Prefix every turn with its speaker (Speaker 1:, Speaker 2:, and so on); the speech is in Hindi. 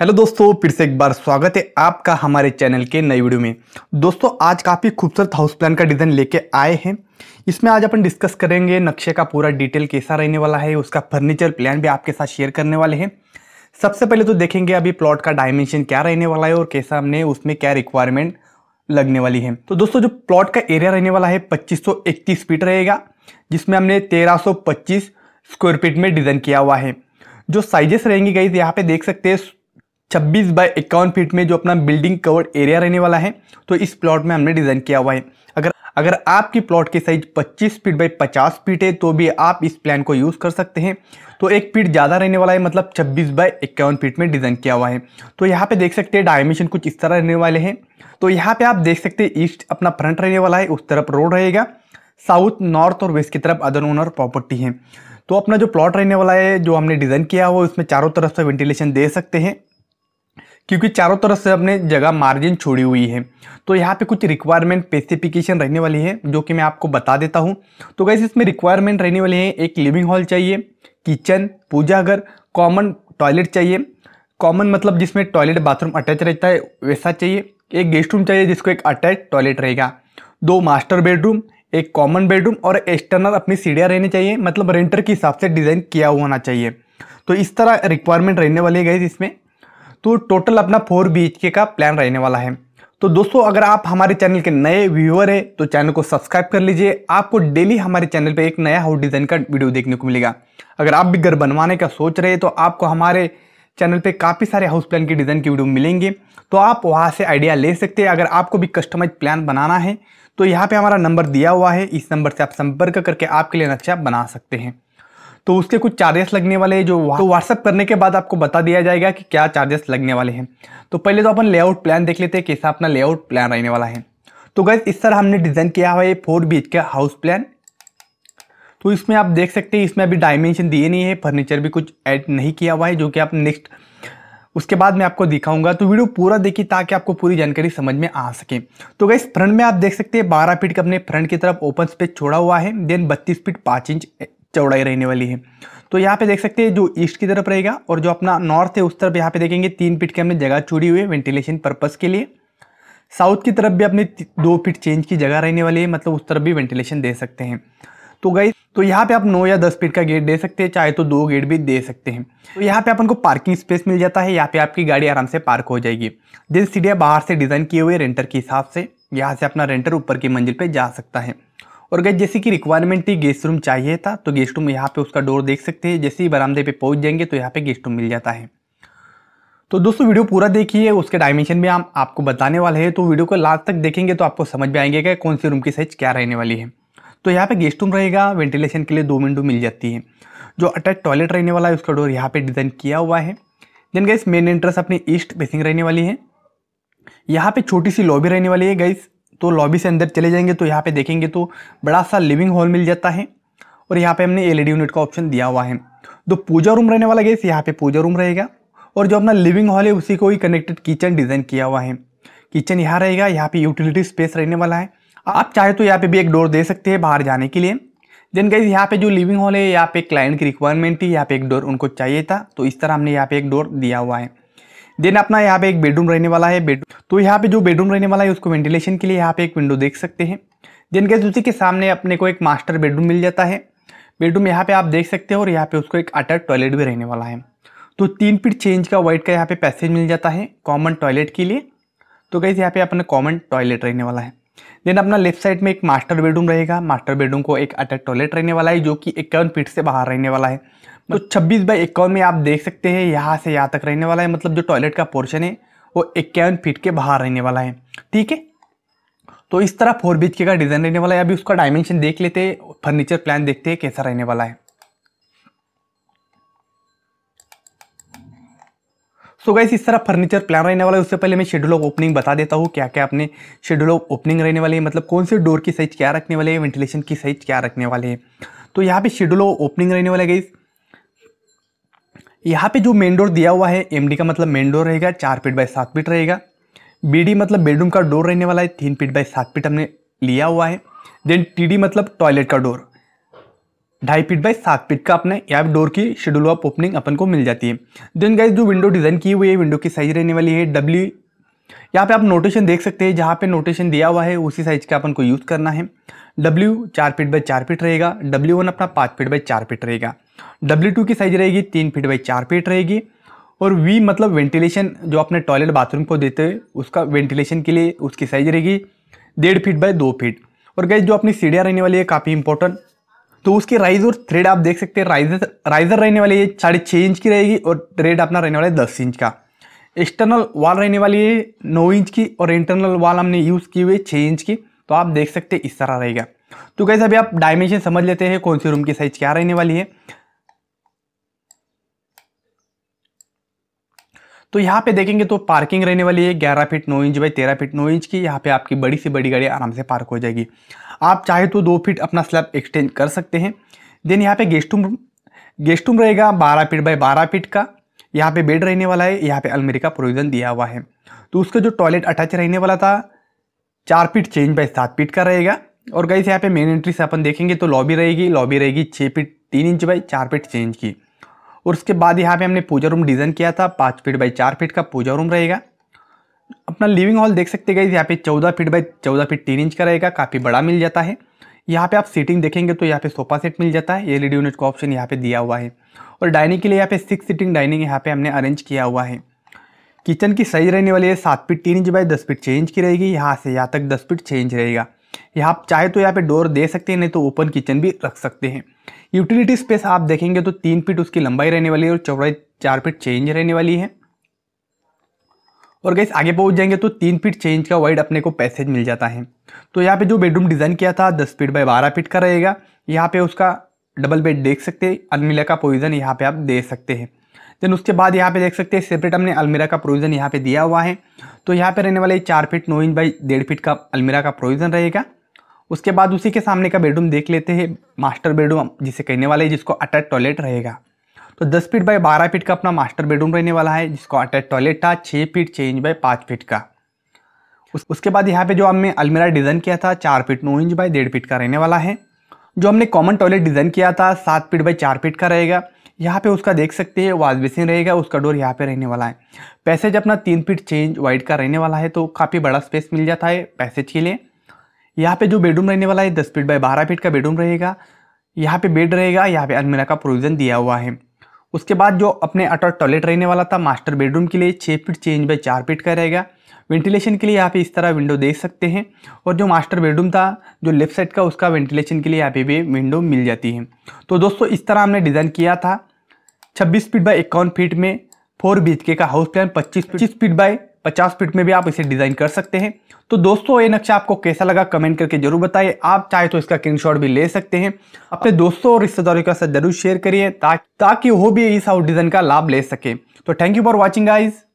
Speaker 1: हेलो दोस्तों फिर से एक बार स्वागत है आपका हमारे चैनल के नई वीडियो में दोस्तों आज काफ़ी खूबसूरत हाउस प्लान का डिज़ाइन लेके आए हैं इसमें आज अपन डिस्कस करेंगे नक्शे का पूरा डिटेल कैसा रहने वाला है उसका फर्नीचर प्लान भी आपके साथ शेयर करने वाले हैं सबसे पहले तो देखेंगे अभी प्लॉट का डायमेंशन क्या रहने वाला है और कैसा हमने उसमें क्या रिक्वायरमेंट लगने वाली है तो दोस्तों जो प्लॉट का एरिया रहने वाला है पच्चीस फीट रहेगा जिसमें हमने तेरह स्क्वायर फीट में डिज़ाइन किया हुआ है जो साइजेस रहेंगे गई यहाँ पे देख सकते हैं छब्बीस बाय इक्यावन फीट में जो अपना बिल्डिंग कवर्ड एरिया रहने वाला है तो इस प्लॉट में हमने डिज़ाइन किया हुआ है अगर अगर आपकी प्लॉट की साइज 25 फीट बाई 50 फीट है तो भी आप इस प्लान को यूज़ कर सकते हैं तो एक फीट ज़्यादा रहने वाला है मतलब 26 बाई इक्यावन फीट में डिज़ाइन किया हुआ है तो यहाँ पे देख सकते हैं डायमेंशन कुछ इस तरह रहने वाले हैं तो यहाँ पे आप देख सकते हैं ईस्ट अपना फ्रंट रहने वाला है उस तरफ रोड रहेगा साउथ नॉर्थ और वेस्ट की तरफ अदर ओनर प्रॉपर्टी है तो अपना जो प्लॉट रहने वाला है जो हमने डिज़ाइन किया हुआ है उसमें चारों तरफ से वेंटिलेशन दे सकते हैं क्योंकि चारों तरफ से अपने जगह मार्जिन छोड़ी हुई है तो यहाँ पे कुछ रिक्वायरमेंट स्पेसिफिकेशन रहने वाली है जो कि मैं आपको बता देता हूँ तो गैस इसमें रिक्वायरमेंट रहने वाली है एक लिविंग हॉल चाहिए किचन पूजा घर कॉमन टॉयलेट चाहिए कॉमन मतलब जिसमें टॉयलेट बाथरूम अटैच रहता है वैसा चाहिए एक गेस्ट रूम चाहिए जिसको एक अटैच टॉयलेट रहेगा दो मास्टर बेडरूम एक कॉमन बेडरूम और एक्सटर्नल अपनी सीढ़ियाँ रहनी चाहिए मतलब रेंटर के हिसाब से डिज़ाइन किया हुआ होना चाहिए तो इस तरह रिक्वायरमेंट रहने वाली है गाइज इसमें तो टोटल अपना फोर बी का प्लान रहने वाला है तो दोस्तों अगर आप हमारे चैनल के नए व्यूअर हैं तो चैनल को सब्सक्राइब कर लीजिए आपको डेली हमारे चैनल पे एक नया हाउस डिज़ाइन का वीडियो देखने को मिलेगा अगर आप भी घर बनवाने का सोच रहे हैं तो आपको हमारे चैनल पे काफ़ी सारे हाउस प्लान के डिज़ाइन की वीडियो मिलेंगे तो आप वहाँ से आइडिया ले सकते हैं अगर आपको भी कस्टमाइज प्लान बनाना है तो यहाँ पर हमारा नंबर दिया हुआ है इस नंबर से आप संपर्क करके आपके लिए नक्शा अच्छा बना सकते हैं तो उसके कुछ चार्जेस लगने वाले हैं जो तो व्हाट्सअप करने के बाद आपको बता दिया जाएगा कि क्या चार्जेस लगने वाले हैं तो पहले तो अपन लेआउट प्लान देख लेते हैं कैसा अपना लेआउट प्लान रहने वाला है तो गैस इस तरह हमने डिज़ाइन किया हुआ है फोर बी का हाउस प्लान तो इसमें आप देख सकते हैं इसमें अभी डायमेंशन दिए नहीं है फर्नीचर भी कुछ ऐड नहीं किया हुआ है जो कि आप नेक्स्ट उसके बाद मैं आपको दिखाऊंगा तो वीडियो पूरा देखिए ताकि आपको पूरी जानकारी समझ में आ सके तो गैस फ्रंट में आप देख सकते हैं बारह फीट का अपने फ्रंट की तरफ ओपन स्पेस छोड़ा हुआ है देन बत्तीस फीट पाँच इंच चौड़ाई रहने वाली है तो यहाँ पे देख सकते हैं जो ईस्ट की तरफ रहेगा और जो अपना नॉर्थ है उस तरफ यहाँ पे देखेंगे तीन फीट की हमने जगह छोड़ी हुई है वेंटिलेशन पर्पज़ के लिए साउथ की तरफ भी अपने दो फीट चेंज की जगह रहने वाली है मतलब उस तरफ भी वेंटिलेशन दे सकते हैं तो गई तो यहाँ पे आप नौ या दस फीट का गेट दे सकते हैं चाहे तो दो गेट भी दे सकते हैं तो यहाँ पे अपन को पार्किंग स्पेस मिल जाता है यहाँ पे आपकी गाड़ी आराम से पार्क हो जाएगी जिन सीढ़ियाँ बाहर से डिज़ाइन किए हुए रेंटर के हिसाब से यहाँ से अपना रेंटर ऊपर की मंजिल पर जा सकता है और गैस जैसे कि रिक्वायरमेंट थी गेस्ट रूम चाहिए था तो गेस्ट रूम यहाँ पे उसका डोर देख सकते हैं जैसे ही बरामदे पे पहुँच जाएंगे तो यहाँ पे गेस्ट रूम मिल जाता है तो दोस्तों वीडियो पूरा देखिए उसके डायमेंशन भी हम आपको बताने वाले हैं तो वीडियो को लास्ट तक देखेंगे तो आपको समझ में आएंगे कि कौन सी रूम की साइज़ क्या रहने वाली है तो यहाँ पे गेस्ट रूम रहेगा वेंटिलेशन के लिए दो विंडो मिल जाती है जो अटैच टॉयलेट रहने वाला है उसका डोर यहाँ पे डिज़ाइन किया हुआ है देन गाइस मेन एंट्रेंस अपनी ईस्ट फेसिंग रहने वाली है यहाँ पे छोटी सी लॉबी रहने वाली है गाइस तो लॉबी से अंदर चले जाएंगे तो यहाँ पे देखेंगे तो बड़ा सा लिविंग हॉल मिल जाता है और यहाँ पे हमने एलईडी यूनिट e का ऑप्शन दिया हुआ है तो पूजा रूम रहने वाला गैस यहाँ पे पूजा रूम रहेगा और जो अपना लिविंग हॉल है उसी को ही कनेक्टेड किचन डिज़ाइन किया हुआ है किचन यहाँ रहेगा यहाँ पे यूटिलिटी स्पेस रहने वाला है आप चाहे तो यहाँ पे भी एक डोर दे सकते हैं बाहर जाने के लिए देन गैस यहाँ पे जो लिविंग हॉल है यहाँ पे क्लाइंट की रिक्वायरमेंट थी यहाँ पे एक डोर उनको चाहिए था तो इस तरह हमने यहाँ पे एक डोर दिया हुआ है देन अपना यहाँ पे एक बेडरूम रहने वाला है बेडरूम तो यहाँ पे जो बेडरूम रहने वाला है उसको वेंटिलेशन के लिए यहाँ पे एक विंडो देख सकते हैं देन गैस उसी के सामने अपने को एक मास्टर बेडरूम मिल जाता है बेडरूम यहाँ पे आप देख सकते हो और यहाँ पे उसको एक अटैच टॉयलेट भी रहने वाला है तो तीन फीट चेंज का वाइट का यहाँ पे पैसेज मिल जाता है कॉमन टॉयलेट के लिए तो गैस यहाँ पे अपना कॉमन टॉयलेट रहने वाला है देन अपना लेफ्ट साइड में एक मास्टर बेडरूम रहेगा मास्टर बेडरूम को एक अटैच टॉयलेट रहने वाला है जो कि इक्यावन फीट से बाहर रहने वाला है तो 26 बाई इक्यावन में आप देख सकते हैं यहाँ से यहाँ तक रहने वाला है मतलब जो टॉयलेट का पोर्शन है वो इक्यावन फीट के बाहर रहने वाला है ठीक है तो इस तरह फोर बीच का डिज़ाइन रहने वाला है अभी उसका डायमेंशन देख लेते हैं फर्नीचर प्लान देखते हैं कैसा रहने वाला है सो so गाइस इस तरह फर्नीचर प्लान रहने वाला है उससे पहले मैं शेड्यूल ऑफ ओपनिंग बता देता हूँ क्या क्या अपने शेड्यूल ऑफ ओपनिंग रहने वाले हैं मतलब कौन से डोर की साइज क्या रखने वाले हैं वेंटिलेशन की साइज क्या रखने वाले हैं तो यहाँ पे शेड्यूल ऑफ ओपनिंग रहने वाला है गाइस यहाँ पे जो मेन डोर दिया हुआ है एम का मतलब मेन डोर रहेगा चार फीट बाय सात फीट रहेगा बी मतलब बेडरूम का डोर रहने वाला है तीन फीट बाय सात फीट हमने लिया हुआ है देन टी मतलब टॉयलेट का डोर ढाई फीट बाई सात फीट का अपने यहाँ डोर की शेड्यूल ऑफ ओपनिंग अपन को मिल जाती है देन गाइज जो विंडो डिज़ाइन की हुई है विंडो की साइज रहने वाली है डब्ल्यू यहाँ पे आप नोटेशन देख सकते हैं जहाँ पे नोटेशन दिया हुआ है उसी साइज का अपन को यूज़ करना है डब्ल्यू चार फीट बाई चार फीट रहेगा डब्ल्यू वन अपना पाँच फीट बाई चार फीट रहेगा डब्ल्यू टू की साइज रहेगी तीन फीट बाई चार फीट रहेगी और वी मतलब वेंटिलेशन जो अपने टॉयलेट बाथरूम को देते हैं उसका वेंटिलेशन के लिए उसकी साइज रहेगी डेढ़ फीट बाई दो फीट और गैस जो अपनी सीढ़ियाँ रहने वाली है काफ़ी इंपॉर्टेंट तो उसकी राइज और थ्रेड आप देख सकते हैं राइजर राइजर रहने वाली है साढ़े छः इंच की रहेगी और थ्रेड अपना रहने वाला है दस इंच का एक्सटर्नल वाल रहने वाली है नौ इंच की और इंटरनल वाल हमने यूज़ की हुई है छः इंच की तो आप देख सकते इस तरह रहेगा तो कैसे अभी आप डायमेंशन समझ लेते हैं कौन सी रूम की साइज क्या रहने वाली है तो यहाँ पे देखेंगे तो पार्किंग रहने वाली है ग्यारह फीट नौ इंच बाई तेरह फीट नौ इंच की यहाँ पे आपकी बड़ी से बड़ी गाड़ी आराम से पार्क हो जाएगी आप चाहे तो दो फीट अपना स्लैब एक्सटेंड कर सकते हैं देन यहाँ पे गेस्ट रूम गेस्ट रूम रहेगा बारह फीट बाई बारह फीट का यहाँ पे बेड रहने वाला है यहाँ पे अलमेरी का प्रोविज़न दिया हुआ है तो उसका जो टॉयलेट अटैच रहने वाला था चार फीट चेंज बाई सात फीट का रहेगा और गई यहाँ पे मेन एंट्री से अपन देखेंगे तो लॉबी रहेगी लॉबी रहेगी छः फीट तीन इंच बाई चार फीट चेंज की और उसके बाद यहाँ पे हमने पूजा रूम डिज़ाइन किया था पाँच फीट बाई चार फीट का पूजा रूम रहेगा अपना लिविंग हॉल देख सकते गई यहाँ पे चौदह फीट बाई चौदह फीट तीन इंच का रहेगा काफ़ी बड़ा मिल जाता है यहाँ पे आप सीटिंग देखेंगे तो यहाँ पे सोफा सेट मिल जाता है एलईडी यूनिट का ऑप्शन यहाँ पे दिया हुआ है और डाइनिंग के लिए यहाँ पे सिक्स सीटिंग डाइनिंग यहाँ पे हमने अरेंज किया हुआ है किचन की साइज रहने वाली है सात फीट तीन इंच बाई दस फीट छः इंच की रहेगी यहाँ से यहाँ तक दस फीट चेंज रहेगा यहाँ आप चाहे तो यहाँ पे डोर दे सकते हैं नहीं तो ओपन किचन भी रख सकते हैं यूटिलिटी स्पेस आप देखेंगे तो तीन फीट उसकी लंबाई रहने वाली है और चौड़ाई चार फीट चेंज रहने वाली है और गैस आगे पहुंच जाएंगे तो तीन फीट छः इंच का वाइड अपने को पैसेज मिल जाता है तो यहाँ पे जो बेडरूम डिज़ाइन किया था दस फीट बाय बारह फीट का रहेगा यहाँ पे उसका डबल बेड देख सकते हैं अलमीरा का प्रोविज़न यहाँ पे आप दे सकते हैं देन उसके बाद यहाँ पे देख सकते हैं सेपरेट हमने अलमीरा का प्रोविज़न यहाँ पे दिया हुआ है तो यहाँ पे रहने वाले चार फीट नौ इंच बाई डेढ़ फीट का अलमीरा का प्रोविज़न रहेगा उसके बाद उसी के सामने का बेडरूम देख लेते हैं मास्टर बेडरूम जिसे कहने वाले जिसको अटैच टॉयलेट रहेगा तो दस फीट बाई बारह फीट का अपना मास्टर बेडरूम रहने वाला है जिसको अटैच टॉयलेट था छः फीट छः इंच बाई पाँच फीट का उसके बाद यहाँ पे जो हमने अलमीरा डिज़ाइन किया था चार फीट नौ इंच बाई डेढ़ फीट का रहने वाला है जो हमने कॉमन टॉयलेट डिज़ाइन किया था सात फीट बाई चार फीट का रहेगा यहाँ पे उसका देख सकते हैं वाश बेसिन रहेगा उसका डोर यहाँ पे रहने वाला है पैसेज अपना तीन फीट चेंज वाइड का रहने वाला है तो काफ़ी बड़ा स्पेस मिल जाता है पैसेज के लिए यहाँ पे जो बेडरूम रहने वाला है दस फीट बाय बारह फीट का बेडरूम रहेगा यहाँ पे बेड रहेगा यहाँ पे अलमीरा का प्रोविज़न दिया हुआ है उसके बाद जो अपने अटल टॉयलेट रहने वाला था मास्टर बेडरूम के लिए छः फीट छः इंच बाई चार फीट का रहेगा वेंटिलेशन के लिए यहाँ पे इस तरह विंडो देख सकते हैं और जो मास्टर बेडरूम था जो लेफ्ट साइड का उसका वेंटिलेशन के लिए यहाँ पे भी विंडो मिल जाती है तो दोस्तों इस तरह हमने डिज़ाइन किया था छब्बीस फीट बाई इक्यावन फीट में फोर बी का हाउस प्लान पच्चीस फीट बाई 50 फीट में भी आप इसे डिज़ाइन कर सकते हैं तो दोस्तों ये नक्शा आपको कैसा लगा कमेंट करके जरूर बताइए आप चाहे तो इसका स्क्रीनशॉट भी ले सकते हैं अपने दोस्तों और रिश्तेदारों के साथ जरूर शेयर करिए ताकि वो भी इस आउट डिज़ाइन का लाभ ले सके तो thank you for watching eyes